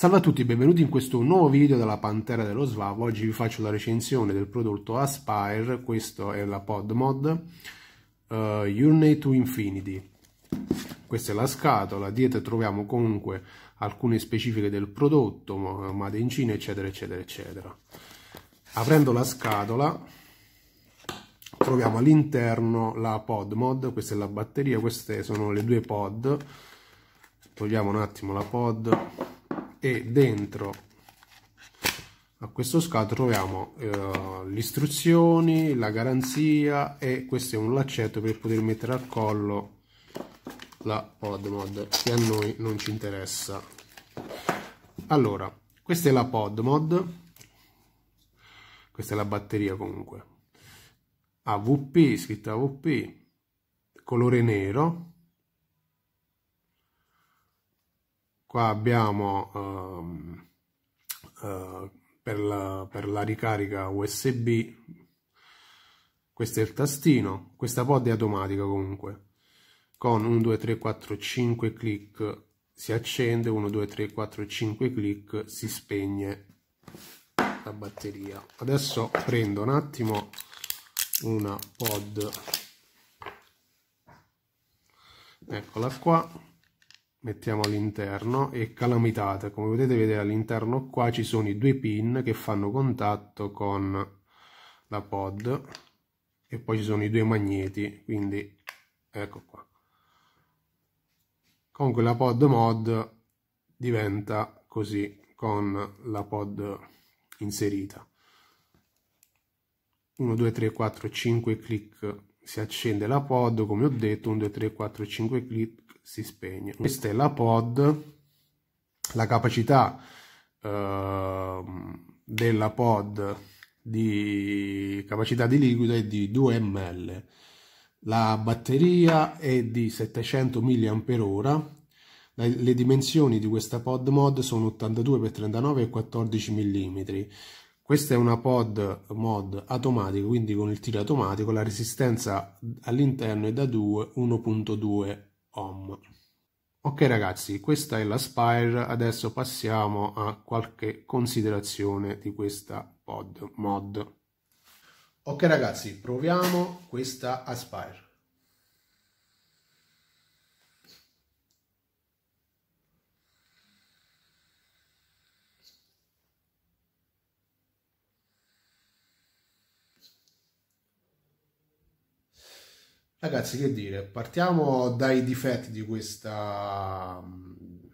Salve a tutti, benvenuti in questo nuovo video della Pantera dello Svavo. Oggi vi faccio la recensione del prodotto Aspire, questa è la PodMod uh, eh, Journey to Infinity. Questa è la scatola, dietro troviamo comunque alcune specifiche del prodotto, made in Cina, eccetera, eccetera, eccetera. Aprendo la scatola troviamo all'interno la PodMod, questa è la batteria, queste sono le due pod. Togliamo un attimo la pod e dentro a questo scatolo troviamo eh, le istruzioni, la garanzia e questo è un laccetto per poter mettere al collo la PodMod mod che a noi non ci interessa allora questa è la PodMod, questa è la batteria comunque avp scritta avp colore nero qua abbiamo um, uh, per, la, per la ricarica usb questo è il tastino questa pod è automatica comunque con 1 2 3 4 5 clic si accende 1 2 3 4 5 clic si spegne la batteria adesso prendo un attimo una pod eccola qua mettiamo all'interno e calamitate come potete vedere all'interno qua ci sono i due pin che fanno contatto con la pod e poi ci sono i due magneti quindi ecco qua comunque la pod mod diventa così con la pod inserita 1 2 3 4 5 clic si accende la pod come ho detto 1 2 3 4 5 clic si spegne. Questa è la pod, la capacità eh, della pod di capacità di liquido è di 2 ml. La batteria è di 700 mAh. Le dimensioni di questa pod mod sono 82 x 39 e 14 mm. Questa è una pod mod automatica, quindi con il tiro automatico. La resistenza all'interno è da 2, 1.2 home. Ok ragazzi, questa è la Spire, adesso passiamo a qualche considerazione di questa pod mod. Ok ragazzi, proviamo questa Aspire. Ragazzi, che dire, partiamo dai difetti di questa mm,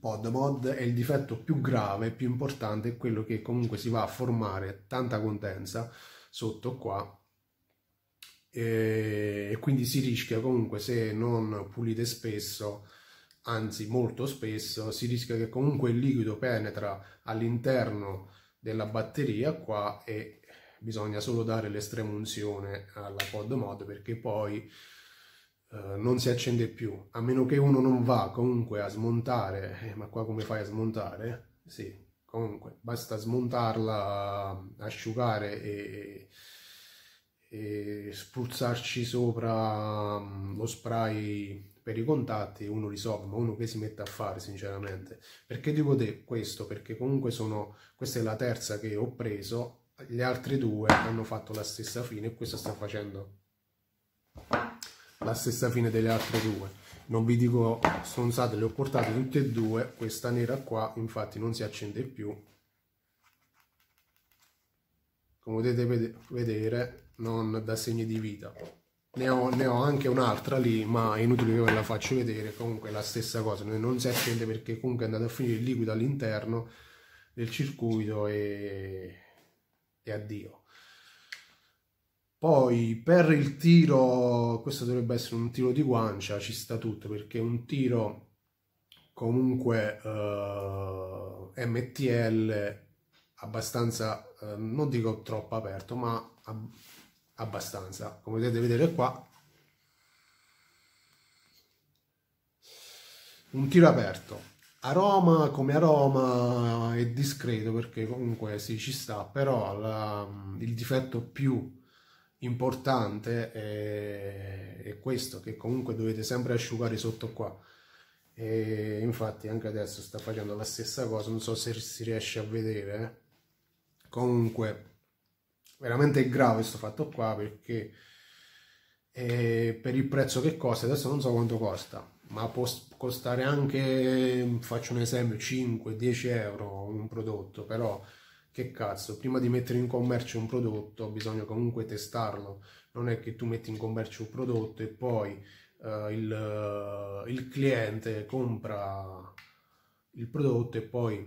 PodMod e il difetto più grave, più importante è quello che comunque si va a formare tanta contenza sotto qua e quindi si rischia comunque se non pulite spesso anzi molto spesso si rischia che comunque il liquido penetra all'interno della batteria qua e bisogna solo dare l'estrema unzione alla pod mod perché poi eh, non si accende più, a meno che uno non va comunque a smontare, eh, ma qua come fai a smontare? Sì, comunque basta smontarla, asciugare e, e spruzzarci sopra mm, lo spray per i contatti uno li so, ma uno che si mette a fare sinceramente. Perché dico questo? Perché comunque sono, questa è la terza che ho preso le altre due hanno fatto la stessa fine e questa sta facendo la stessa fine delle altre due non vi dico stronzate le ho portate tutte e due questa nera qua infatti non si accende più come potete vedere non dà segni di vita ne ho, ne ho anche un'altra lì ma è inutile che ve la faccio vedere comunque è la stessa cosa non si accende perché comunque è andato a finire il liquido all'interno del circuito e e addio. Poi per il tiro, questo dovrebbe essere un tiro di guancia, ci sta tutto perché un tiro comunque eh, MTL abbastanza, eh, non dico troppo aperto, ma ab abbastanza. Come potete vedere qua, un tiro aperto Aroma come aroma è discreto perché comunque sì, ci sta, però la, il difetto più importante è, è, questo, che comunque dovete sempre asciugare sotto qua. E infatti anche adesso sta facendo la stessa cosa, non so se si riesce a vedere. Eh. Comunque, veramente grave questo fatto qua perché eh, per il prezzo che costa, adesso non so quanto costa, ma può costare anche, faccio un esempio, 5-10 euro un prodotto, però che cazzo, prima di mettere in commercio un prodotto bisogna comunque testarlo, non è che tu metti in commercio un prodotto e poi uh, il, uh, il, cliente compra il prodotto e poi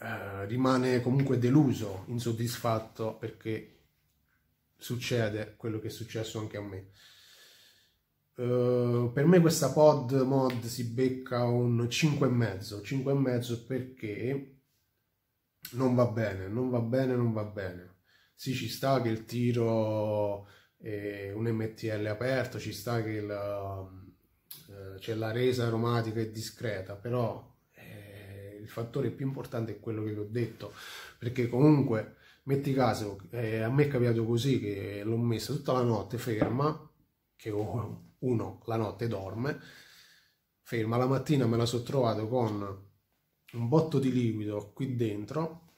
uh, rimane comunque deluso, insoddisfatto perché succede quello che è successo anche a me. Eh, per me questa pod mod si becca un 5,5 5,5 perché non va bene, non va bene, non va bene. Sì, ci sta che il tiro è un MTL aperto, ci sta che la, cioè la resa aromatica è discreta, però eh, il fattore più importante è quello che vi ho detto, perché comunque, metti caso, eh, a me è capitato così che l'ho messa tutta la notte ferma, che ho uno la notte dorme, ferma, la mattina me la sono trovato con un botto di liquido qui dentro,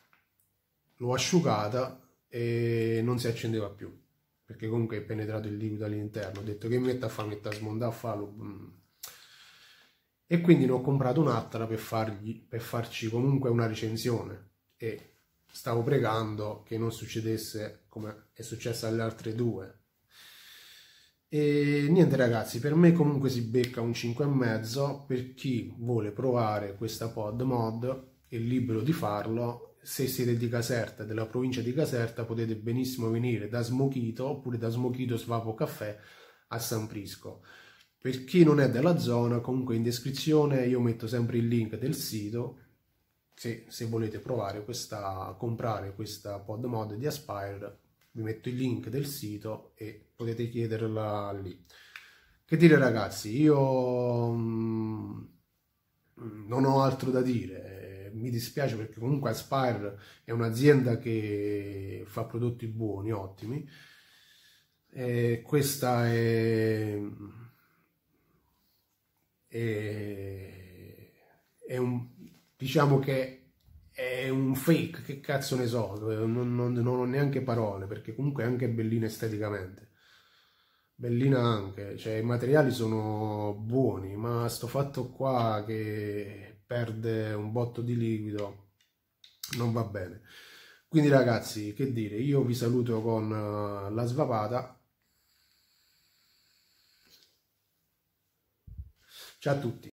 l'ho asciugata e non si accendeva più perché comunque è penetrato il liquido all'interno. Ho detto che metta a fare, metta a smondare a farlo. E quindi ne ho comprato un'altra per, fargli, per farci comunque una recensione. E stavo pregando che non succedesse come è successo alle altre due, e niente ragazzi, per me comunque si becca un 5,5 per chi vuole provare questa pod mod, è libero di farlo. Se siete di Caserta, della provincia di Caserta, potete benissimo venire da Smokito oppure da Smokito Svapo Caffè a San Prisco. Per chi non è della zona, comunque in descrizione io metto sempre il link del sito se, se volete provare questa, comprare questa pod mod di Aspire vi metto il link del sito e potete chiederla lì. Che dire ragazzi, io mm, non ho altro da dire, mi dispiace perché comunque Aspire è un'azienda che fa prodotti buoni, ottimi, e questa è, è, è un, diciamo che è un fake, che cazzo ne so, non, non, non ho neanche parole, perché comunque è anche bellina esteticamente. Bellina anche, cioè i materiali sono buoni, ma sto fatto qua che perde un botto di liquido non va bene. Quindi ragazzi, che dire, io vi saluto con eh, la svapata. Ciao a tutti.